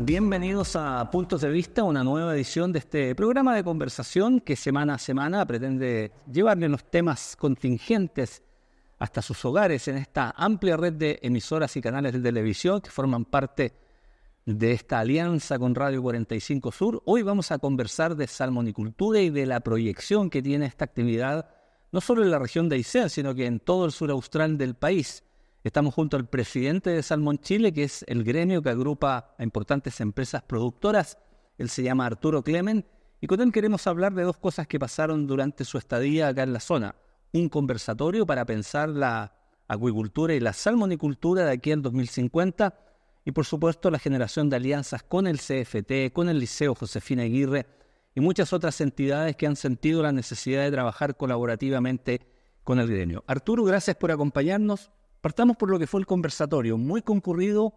Bienvenidos a Puntos de Vista, una nueva edición de este programa de conversación que semana a semana pretende llevarle los temas contingentes hasta sus hogares en esta amplia red de emisoras y canales de televisión que forman parte de esta alianza con Radio 45 Sur. Hoy vamos a conversar de salmonicultura y de la proyección que tiene esta actividad, no solo en la región de Aysén, sino que en todo el sur austral del país. Estamos junto al presidente de Salmón Chile, que es el gremio que agrupa a importantes empresas productoras. Él se llama Arturo Clemen. Y con él queremos hablar de dos cosas que pasaron durante su estadía acá en la zona. Un conversatorio para pensar la acuicultura y la salmonicultura de aquí en 2050. Y por supuesto la generación de alianzas con el CFT, con el Liceo Josefina Aguirre y muchas otras entidades que han sentido la necesidad de trabajar colaborativamente con el gremio. Arturo, gracias por acompañarnos. Partamos por lo que fue el conversatorio, muy concurrido,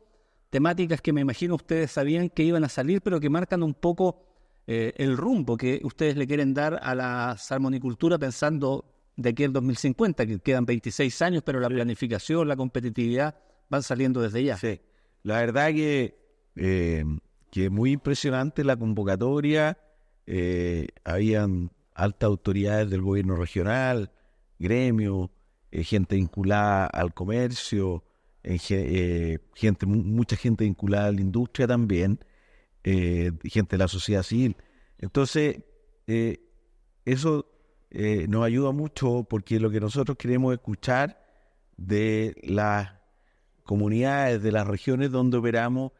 temáticas que me imagino ustedes sabían que iban a salir, pero que marcan un poco eh, el rumbo que ustedes le quieren dar a la salmonicultura pensando de aquí al 2050, que quedan 26 años, pero la planificación, la competitividad van saliendo desde ya. Sí, la verdad que, eh, muy impresionante la convocatoria, eh, habían altas autoridades del gobierno regional, gremios, eh, gente vinculada al comercio, eh, gente, mucha gente vinculada a la industria también, eh, gente de la sociedad civil. Entonces, eso nos ayuda mucho porque lo que nosotros queremos escuchar de las comunidades, de las regiones donde operamos,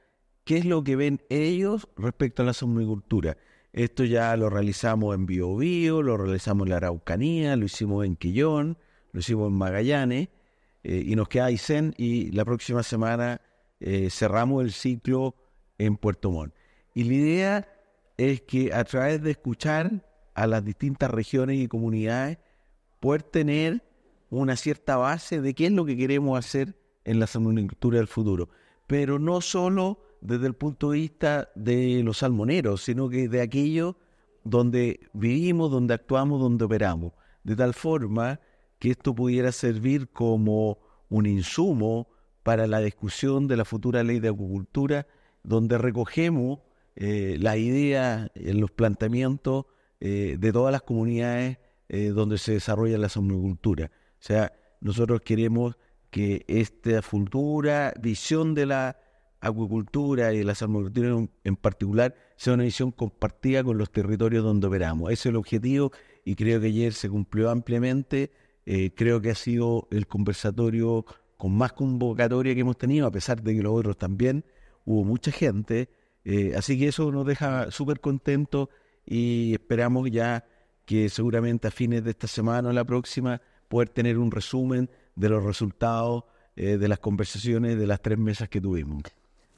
qué es lo que ven ellos respecto a la sombricultura. Esto ya lo realizamos en Biobío, lo realizamos en la Araucanía, lo hicimos en Quillón, lo hicimos en Magallanes, eh, y nos queda Aysén, y la próxima semana eh, cerramos el ciclo en Puerto Montt. Y la idea es que a través de escuchar a las distintas regiones y comunidades, poder tener una cierta base de qué es lo que queremos hacer en la salmonicultura del futuro. Pero no solo desde el punto de vista de los salmoneros, sino que de aquello donde vivimos, donde actuamos, donde operamos. De tal forma que esto pudiera servir como un insumo para la discusión de la futura ley de acuicultura, donde recogemos eh, las ideas, los planteamientos eh, de todas las comunidades eh, donde se desarrolla la salmocultura. O sea, nosotros queremos que esta futura visión de la acuicultura y de la salmocultura en particular sea una visión compartida con los territorios donde operamos. Ese es el objetivo y creo que ayer se cumplió ampliamente eh, creo que ha sido el conversatorio con más convocatoria que hemos tenido, a pesar de que los otros también hubo mucha gente. Eh, así que eso nos deja súper contentos y esperamos ya que seguramente a fines de esta semana o la próxima poder tener un resumen de los resultados eh, de las conversaciones de las tres mesas que tuvimos.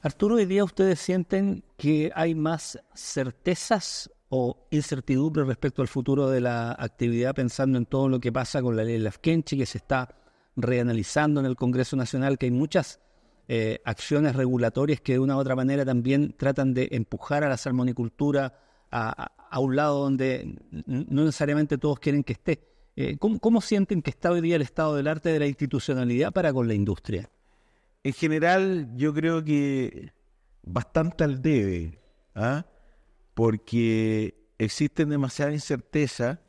Arturo, hoy día ustedes sienten que hay más certezas o incertidumbre respecto al futuro de la actividad, pensando en todo lo que pasa con la ley de Lafkenchi, que se está reanalizando en el Congreso Nacional, que hay muchas eh, acciones regulatorias que de una u otra manera también tratan de empujar a la salmonicultura a, a un lado donde no necesariamente todos quieren que esté. Eh, ¿cómo, sienten que está hoy día el estado del arte de la institucionalidad para con la industria? En general, yo creo que bastante al debe. ¿ah? porque existen demasiada incertezas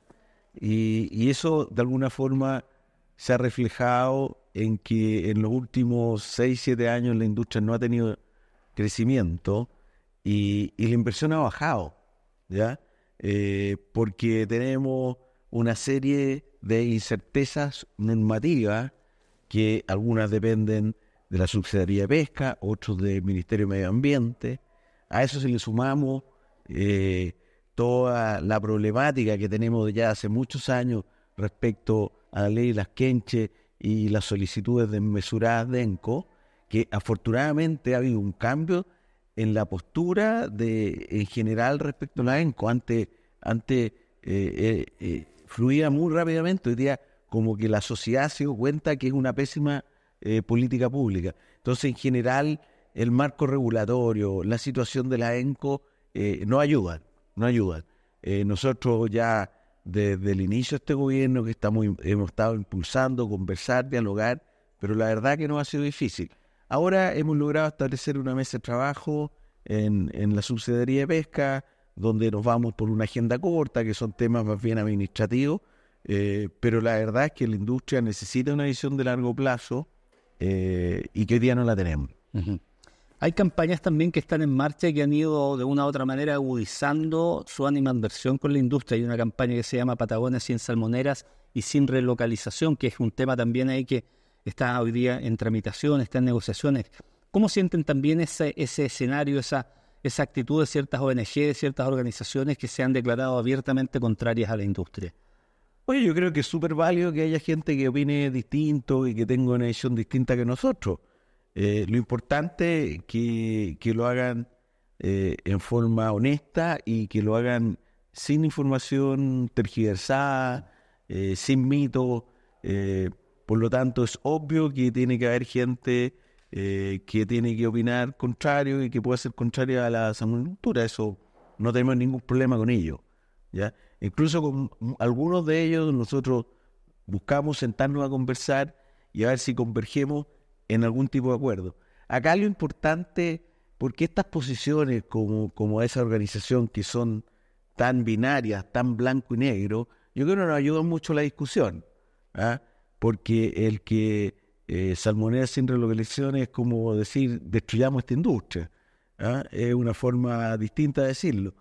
y, eso de alguna forma se ha reflejado en que en los últimos 6, 7 años la industria no ha tenido crecimiento y, la inversión ha bajado, ¿ya? Eh, porque tenemos una serie de incertezas normativas que algunas dependen de la Subsecretaría de Pesca, otros del Ministerio de Medio Ambiente. A eso se le sumamos eh, toda la problemática que tenemos ya hace muchos años respecto a la ley de las quenches y las solicitudes desmesuradas de ENCO, que afortunadamente ha habido un cambio en la postura de en general respecto a la ENCO. Antes, antes eh, eh, fluía muy rápidamente, hoy día como que la sociedad se dio cuenta que es una pésima política pública. Entonces, en general, el marco regulatorio, la situación de la ENCO eh, no ayudan, no ayudan. Eh, nosotros ya desde el inicio de este gobierno que estamos, hemos estado impulsando, conversar, dialogar, pero la verdad que no ha sido difícil. Ahora hemos logrado establecer una mesa de trabajo en, la subsidiaría de pesca, donde nos vamos por una agenda corta, que son temas más bien administrativos, eh, pero la verdad es que la industria necesita una visión de largo plazo y que hoy día no la tenemos. Hay campañas también que están en marcha y que han ido de una u otra manera agudizando su animadversión con la industria. Hay una campaña que se llama Patagones sin salmoneras y sin relocalización, que es un tema también ahí que está hoy día en tramitación, está en negociaciones. ¿Cómo sienten también ese, escenario, esa, esa actitud de ciertas ONG, de ciertas organizaciones que se han declarado abiertamente contrarias a la industria? Oye, yo creo que es súper válido que haya gente que opine distinto y que tenga una visión distinta que nosotros. Eh, lo importante que, lo hagan eh, en forma honesta y que lo hagan sin información tergiversada, eh, sin mito. por lo tanto, es obvio que tiene que haber gente que tiene que opinar contrario y que pueda ser contrario a la cultura. Eso no tenemos ningún problema con ello. ¿ya? Incluso con algunos de ellos nosotros buscamos sentarnos a conversar y a ver si convergemos en algún tipo de acuerdo. Acá lo importante, porque estas posiciones como, como esa organización que son tan binarias, tan blanco y negro, yo creo que nos ayuda mucho la discusión, ¿ah? porque el que eh, salmonea sin relocalización es como decir, destruyamos esta industria, ¿ah? es una forma distinta de decirlo.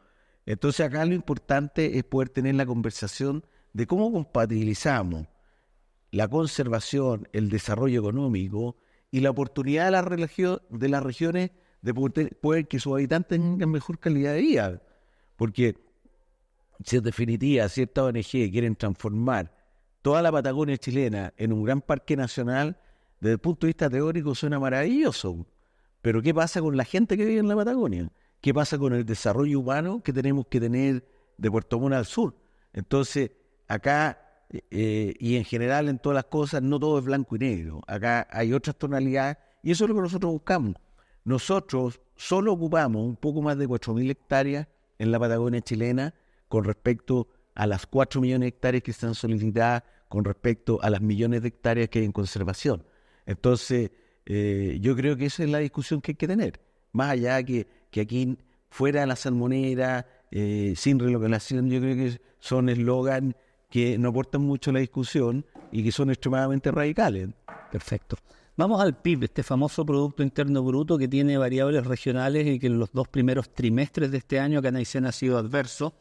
Entonces acá lo importante es poder tener la conversación de cómo compatibilizamos la conservación, el desarrollo económico, y la oportunidad de, la de las regiones de poder, poder, que sus habitantes mm. tengan mejor calidad de vida. Porque si en definitiva ciertas ONG quieren transformar toda la Patagonia chilena en un gran parque nacional, desde el punto de vista teórico suena maravilloso. Pero ¿qué pasa con la gente que vive en la Patagonia? ¿Qué pasa con el desarrollo humano que tenemos que tener de Puerto Montt al sur? Entonces, acá eh, y en general en todas las cosas no todo es blanco y negro. Acá hay otras tonalidades y eso es lo que nosotros buscamos. Nosotros solo ocupamos un poco más de 4.000 hectáreas en la Patagonia chilena con respecto a las 4 millones de hectáreas que están solicitadas, con respecto a las millones de hectáreas que hay en conservación. Entonces, eh, yo creo que esa es la discusión que hay que tener. Más allá que, que aquí, fuera la salmonera, eh, sin relocalización yo creo que son eslogan que no aportan mucho a la discusión y que son extremadamente radicales. Perfecto. Vamos al PIB, este famoso Producto Interno Bruto que tiene variables regionales y que en los dos primeros trimestres de este año Canaicén ha sido adverso,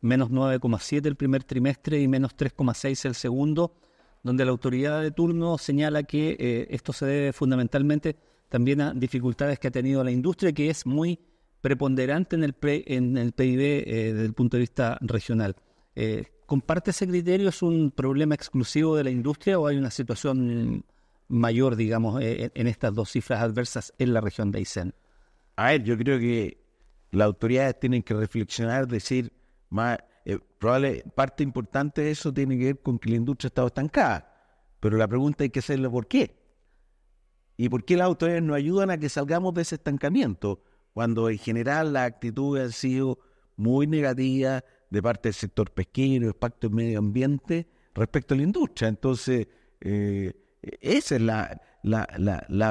menos 9,7 el primer trimestre y menos 3,6 el segundo, donde la autoridad de turno señala que eh, esto se debe fundamentalmente también a dificultades que ha tenido la industria, que es muy preponderante en el, en el PIB eh, desde el punto de vista regional. Eh, comparte ese criterio? ¿Es un problema exclusivo de la industria o hay una situación mayor, digamos, eh, en, estas dos cifras adversas en la región de Aysén? A ver, yo creo que las autoridades tienen que reflexionar, decir, más, eh, parte importante de eso tiene que ver con que la industria ha estado estancada. Pero la pregunta hay que hacerle por qué. ¿Y por qué las autoridades no ayudan a que salgamos de ese estancamiento? Cuando en general la actitud ha sido muy negativa de parte del sector pesquero, el pacto medio ambiente respecto a la industria. Entonces, eh, e-, esa es la,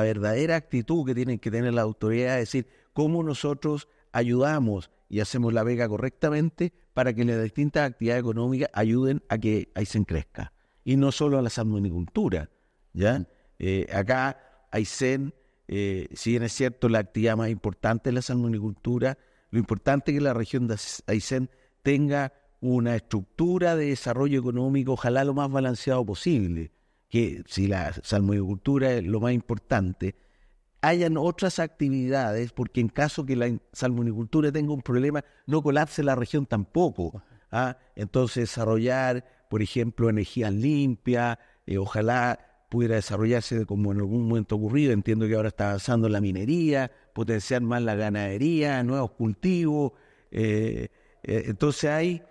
verdadera actitud que tienen que tener las autoridades, es decir, cómo nosotros ayudamos y hacemos la vega correctamente para que las distintas actividades económicas ayuden a que Aysén crezca. Y no solo a la salmonicultura. ¿ya? Eh, acá Aysén, eh, si bien es cierto, la actividad más importante es la salmonicultura, lo importante es que la región de Aysén tenga una estructura de desarrollo económico, ojalá lo más balanceado posible, que si la salmonicultura es lo más importante, hayan otras actividades, porque en caso que la salmonicultura tenga un problema, no colapse la región tampoco. ¿ah? Entonces, desarrollar, por ejemplo, energías limpias, eh, ojalá pudiera desarrollarse como en algún momento ocurrido, entiendo que ahora está avanzando la minería, potenciar más la ganadería, nuevos cultivos, eh, eh, entonces hay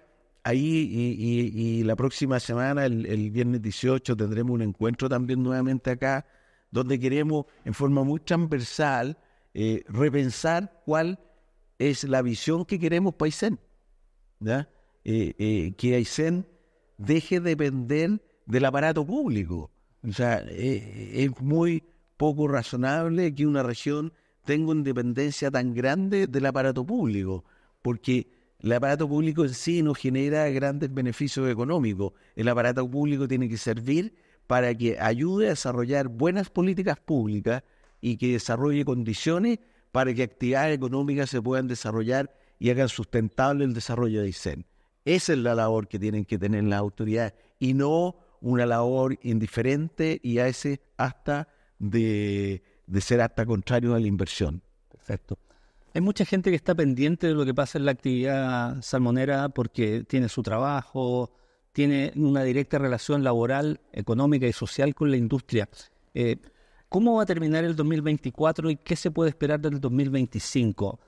ahí y, y, la próxima semana, el, viernes 18, tendremos un encuentro también nuevamente acá, donde queremos en forma muy transversal eh, repensar cuál es la visión que queremos para Aysén. Eh, que Aysén deje de depender del aparato público. O sea, es muy poco razonable que una región tenga una dependencia tan grande del aparato público, porque el aparato público en sí no genera grandes beneficios económicos. El aparato público tiene que servir para que ayude a desarrollar buenas políticas públicas y que desarrolle condiciones para que actividades económicas se puedan desarrollar y hagan sustentable el desarrollo de ICEN. Esa es la labor que tienen que tener las autoridades y no una labor indiferente y a ese hasta de, de ser hasta contrario a la inversión. Perfecto. Hay mucha gente que está pendiente de lo que pasa en la actividad salmonera porque tiene su trabajo, tiene una directa relación laboral, económica y social con la industria. Eh, ¿Cómo va a terminar el 2024 y qué se puede esperar del 2025?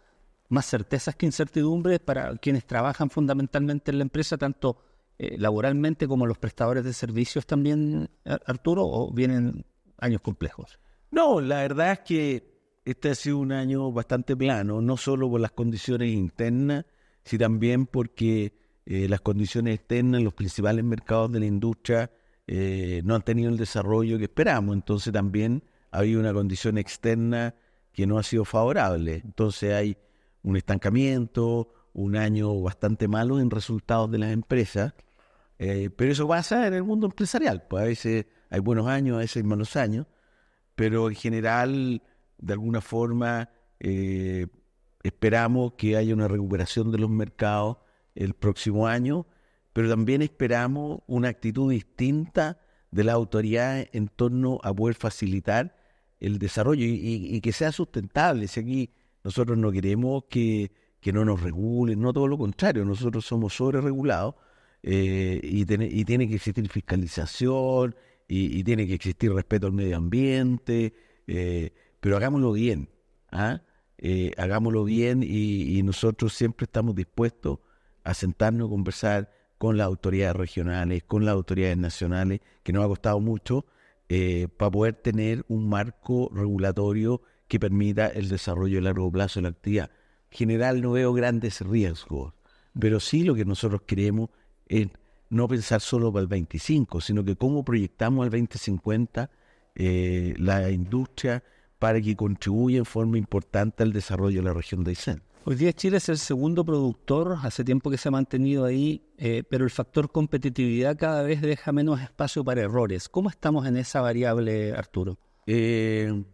Más certezas que incertidumbres para quienes trabajan fundamentalmente en la empresa, tanto eh, laboralmente como los prestadores de servicios también, Arturo, o vienen años complejos? No, la verdad es que este ha sido un año bastante plano, no solo por las condiciones internas, sino también porque eh, las condiciones externas, en los principales mercados de la industria eh, no han tenido el desarrollo que esperamos. Entonces también ha habido una condición externa que no ha sido favorable. Entonces hay un estancamiento, un año bastante malo en resultados de las empresas. Eh, pero eso pasa en el mundo empresarial. Pues a veces hay buenos años, a veces hay malos años. Pero en general de alguna forma eh, esperamos que haya una recuperación de los mercados el próximo año, pero también esperamos una actitud distinta de la autoridad en torno a poder facilitar el desarrollo y, que sea sustentable. Si aquí nosotros no queremos que, no nos regulen, no todo lo contrario, nosotros somos sobre regulados eh, y, tiene que existir fiscalización y, tiene que existir respeto al medio ambiente. Eh, pero hagámoslo bien. ¿ah? Eh, hagámoslo mm. bien y, nosotros siempre estamos dispuestos a sentarnos a conversar con las autoridades regionales, con las autoridades nacionales, que nos ha costado mucho, eh, para poder tener un marco regulatorio que permita el desarrollo a largo plazo de la actividad. En general no veo grandes riesgos, pero sí lo que nosotros queremos es no pensar solo para el 25, sino que cómo proyectamos al 2050 eh, la industria, para que contribuya en forma importante al desarrollo de la región de Aysén. Hoy día Chile es el segundo productor, hace tiempo que se ha mantenido ahí, eh, pero el factor competitividad cada vez deja menos espacio para errores. ¿Cómo estamos en esa variable, Arturo? Eh,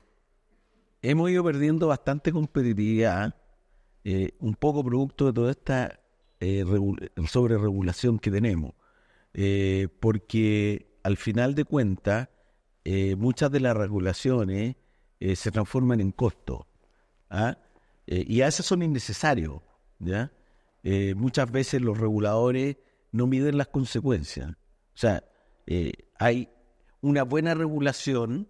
hemos ido perdiendo bastante competitividad, eh, un poco producto de toda esta sobreregulación que tenemos, porque al final de cuentas, muchas de las regulaciones eh, se transforman en costo. ¿ah? Eh, y a esas son innecesarios. ¿ya? Eh, muchas veces los reguladores no miden las consecuencias. O sea, hay una buena regulación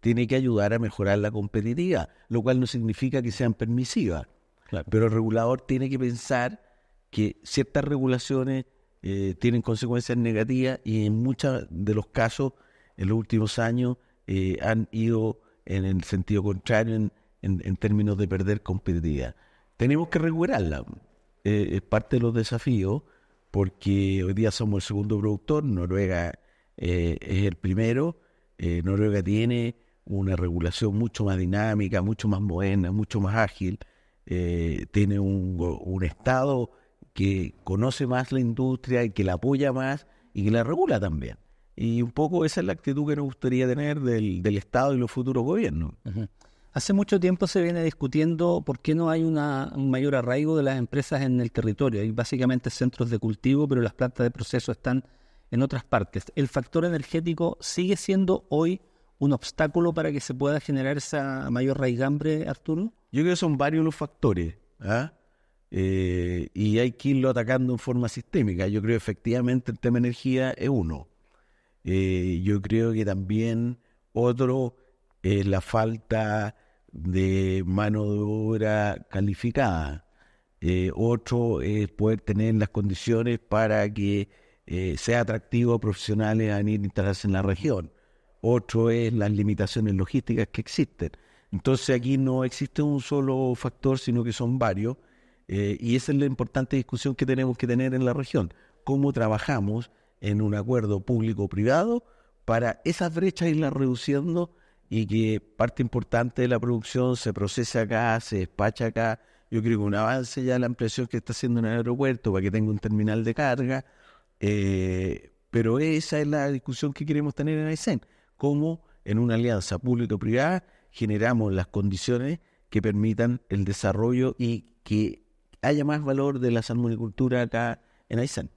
tiene que ayudar a mejorar la competitividad, lo cual no significa que sean permisivas. Pero el regulador tiene que pensar que ciertas regulaciones tienen consecuencias negativas y en muchos de los casos en los últimos años han ido en el sentido contrario en, términos de perder competitividad. Tenemos que recuperarla. Eh, es parte de los desafíos porque hoy día somos el segundo productor, Noruega eh, es el primero, eh, Noruega tiene una regulación mucho más dinámica, mucho más moderna, mucho más ágil, tiene un Estado que conoce más la industria y que la apoya más y que la regula también. Y un poco esa es la actitud que nos gustaría tener del, Estado y los futuros gobiernos. Hace mucho tiempo se viene discutiendo por qué no hay una, un mayor arraigo de las empresas en el territorio. Hay básicamente centros de cultivo, pero las plantas de proceso están en otras partes. ¿El factor energético sigue siendo hoy un obstáculo para que se pueda generar esa mayor raigambre, Arturo? Yo creo que son varios los factores. ¿ah? Eh, y hay que irlo atacando en forma sistémica. Yo creo que efectivamente el tema energía es uno. Eh, yo creo que también otro es la falta de mano de obra calificada. Eh, otro es poder tener las condiciones para que eh, sea atractivo a profesionales a venir a instalarse en la región. Otro es las limitaciones logísticas que existen. Entonces aquí no existe un solo factor, sino que son varios. y esa es la importante discusión que tenemos que tener en la región. Cómo trabajamos en un acuerdo público-privado para esas brechas irlas reduciendo y que parte importante de la producción se procese acá, se despacha acá. Yo creo que un avance ya la ampliación que está haciendo en el aeropuerto para que tenga un terminal de carga. Eh, pero esa es la discusión que queremos tener en Aysén. Cómo en una alianza público-privada generamos las condiciones que permitan el desarrollo y que haya más valor de la salmonicultura acá en Aysén.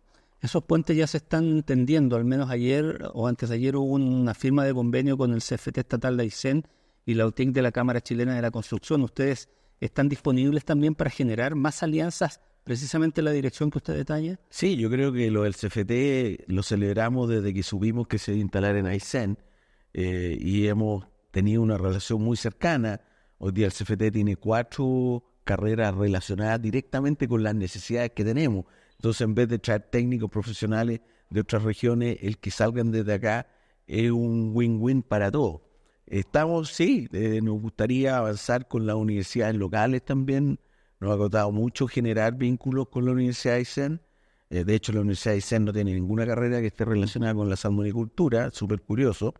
Esos puentes ya se están tendiendo, al menos ayer o antes de ayer hubo una firma de convenio con el CFT estatal de Aysén y la UTIC de la Cámara Chilena de la Construcción. Ustedes están disponibles también para generar más alianzas, precisamente en la dirección que usted detalla. Sí, yo creo que lo del CFT lo celebramos desde que subimos que se instalara en Aysén eh, y hemos tenido una relación muy cercana. Hoy día el CFT tiene cuatro carreras relacionadas directamente con las necesidades que tenemos. Entonces, en vez de traer técnicos profesionales de otras regiones, el que salgan desde acá es un win-win para todos. Estamos, sí, eh, nos gustaría avanzar con las universidades locales también. Nos ha costado mucho generar vínculos con la Universidad de Aysén. Eh, de hecho, la Universidad de Aysén no tiene ninguna carrera que esté relacionada con la salmonicultura, súper curioso.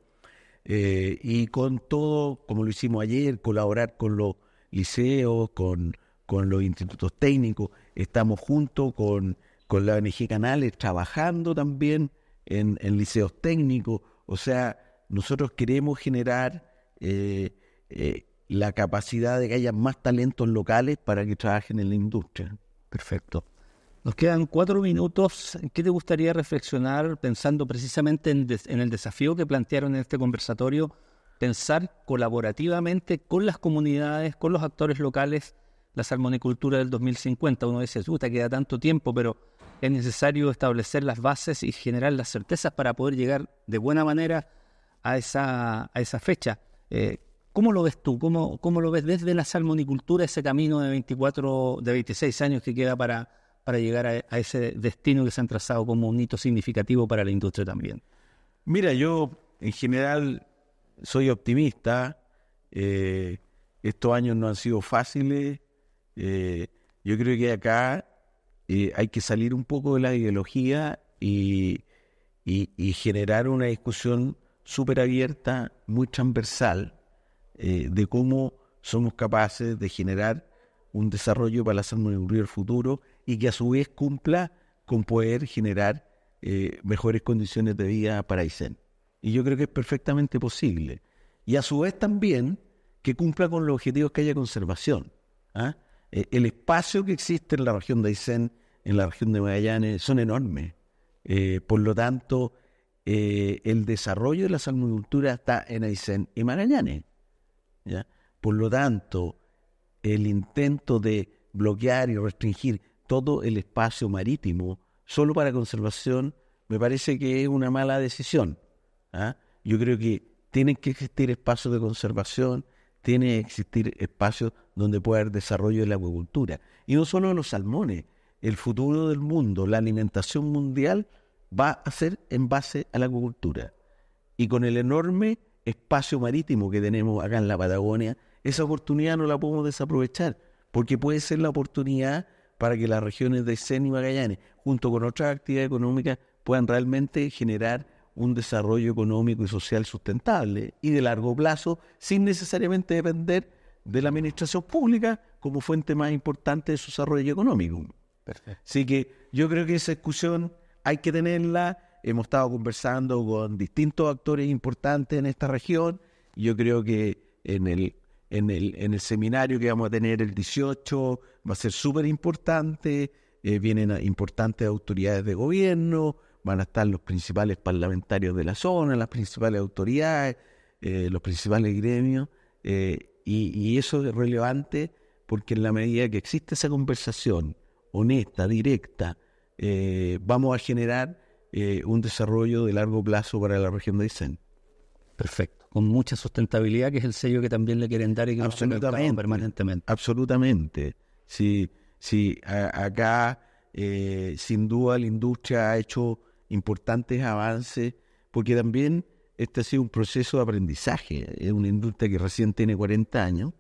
Eh, y con todo, como lo hicimos ayer, colaborar con los liceos, con, con los institutos técnicos. Estamos juntos con con la ONG Canales, trabajando también en, liceos técnicos. O sea, nosotros queremos generar eh, eh, la capacidad de que haya más talentos locales para que trabajen en la industria. Perfecto. Nos quedan cuatro minutos. ¿Qué te gustaría reflexionar pensando precisamente en, el desafío que plantearon en este conversatorio? Pensar colaborativamente con las comunidades, con los actores locales, la salmonicultura del 2050. Uno dice, te queda tanto tiempo, pero es necesario establecer las bases y generar las certezas para poder llegar de buena manera a esa, a esa fecha. Eh, ¿Cómo lo ves tú? ¿Cómo, lo ves desde la salmonicultura ese camino de 24, de 26 años que queda para, para llegar a, ese destino que se han trazado como un hito significativo para la industria también? Mira, yo en general soy optimista. Eh, estos años no han sido fáciles. Eh, yo creo que acá eh, hay que salir un poco de la ideología y, y, generar una discusión súper abierta, muy transversal, eh, de cómo somos capaces de generar un desarrollo para hacer un el futuro y que a su vez cumpla con poder generar eh, mejores condiciones de vida para Aysén. Y yo creo que es perfectamente posible. Y a su vez también que cumpla con los objetivos que haya conservación. ¿ah? el espacio que existe en la región de Aysén en la región de Magallanes son enormes. Eh, por lo tanto, eh, el desarrollo de la salmonicultura está en Aysén y Magallanes. Por lo tanto, el intento de bloquear y restringir todo el espacio marítimo solo para conservación me parece que es una mala decisión. ¿ah? Yo creo que tienen que existir espacios de conservación, tiene que existir espacios donde pueda haber desarrollo de la acuicultura. Y no solo en los salmones, el futuro del mundo, la alimentación mundial, va a ser en base a la acuicultura. Y con el enorme espacio marítimo que tenemos acá en la Patagonia, esa oportunidad no la podemos desaprovechar, porque puede ser la oportunidad para que las regiones de Sen y Magallanes, junto con otras actividades económicas, puedan realmente generar un desarrollo económico y social sustentable y de largo plazo, sin necesariamente depender de la administración pública como fuente más importante de su desarrollo económico. Así que yo creo que esa discusión hay que tenerla. Hemos estado conversando con distintos actores importantes en esta región. Yo creo que en el, en el, en el seminario que vamos a tener el 18 va a ser súper importante. Eh, vienen importantes autoridades de gobierno, van a estar los principales parlamentarios de la zona, las principales autoridades, eh, los principales gremios. Eh, y eso es relevante porque en la medida que existe esa conversación, honesta, directa, eh, vamos a generar eh, un desarrollo de largo plazo para la región de Aysén. Perfecto. Con mucha sustentabilidad, que es el sello que también le quieren dar y que absolutamente, nos permanentemente. Absolutamente. Sí, sí acá eh, sin duda la industria ha hecho importantes avances, porque también este ha sido un proceso de aprendizaje. Es una industria que recién tiene 40 años.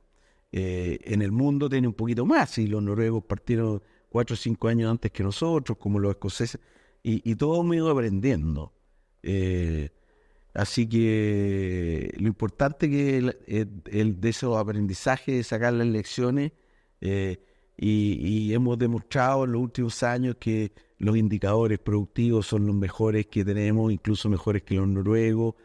en el mundo tiene un poquito más, y los noruegos partieron cuatro o cinco años antes que nosotros, como los escoceses, y, y todo hemos ido aprendiendo. Eh, así que lo importante que el, de esos aprendizajes, sacar las lecciones, eh, y, hemos demostrado en los últimos años que los indicadores productivos son los mejores que tenemos, incluso mejores que los noruegos.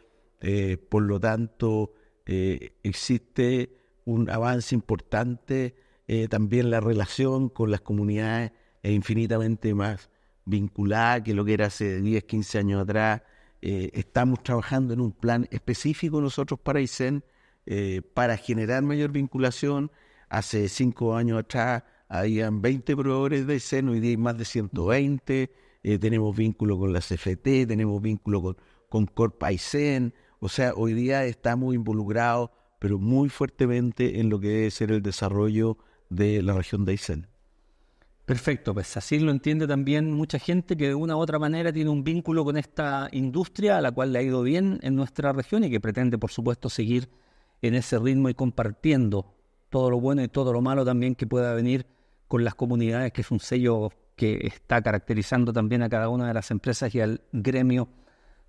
Eh, por lo tanto, existe un avance importante eh, también la relación con las comunidades es infinitamente más vinculada que lo que era hace 10, 15 años atrás. Eh, estamos trabajando en un plan específico nosotros para ICEN eh, para generar mayor vinculación. Hace 5 años atrás habían 20 proveedores de ICEN hoy día hay más de 120. tenemos vínculo con la CFT, tenemos vínculo con, con Corpa ICEN O sea, hoy día estamos involucrados, pero muy fuertemente en lo que debe ser el desarrollo de la región de Aysén. Perfecto, pues así lo entiende también mucha gente que de una u otra manera tiene un vínculo con esta industria a la cual le ha ido bien en nuestra región y que pretende, por supuesto, seguir en ese ritmo y compartiendo todo lo bueno y todo lo malo también que pueda venir con las comunidades, que es un sello que está caracterizando también a cada una de las empresas y al gremio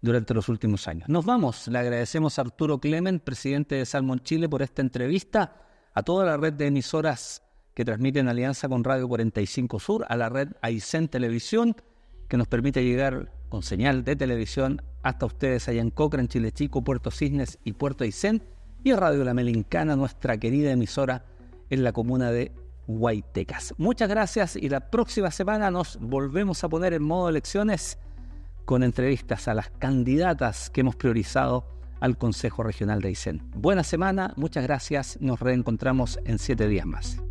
durante los últimos años. Nos vamos, le agradecemos a Arturo Clemen, presidente de Salmon Chile, por esta entrevista, a toda la red de emisoras que transmite en alianza con Radio 45 Sur a la red Aysén Televisión, que nos permite llegar con señal de televisión hasta ustedes allá en Cochrane, Chile Chico, Puerto Cisnes y Puerto Aysén, y a Radio La Melincana, nuestra querida emisora en la comuna de Huaytecas. Muchas gracias y la próxima semana nos volvemos a poner en modo elecciones con entrevistas a las candidatas que hemos priorizado al Consejo Regional de Aysén. Buena semana, muchas gracias, nos reencontramos en siete días más.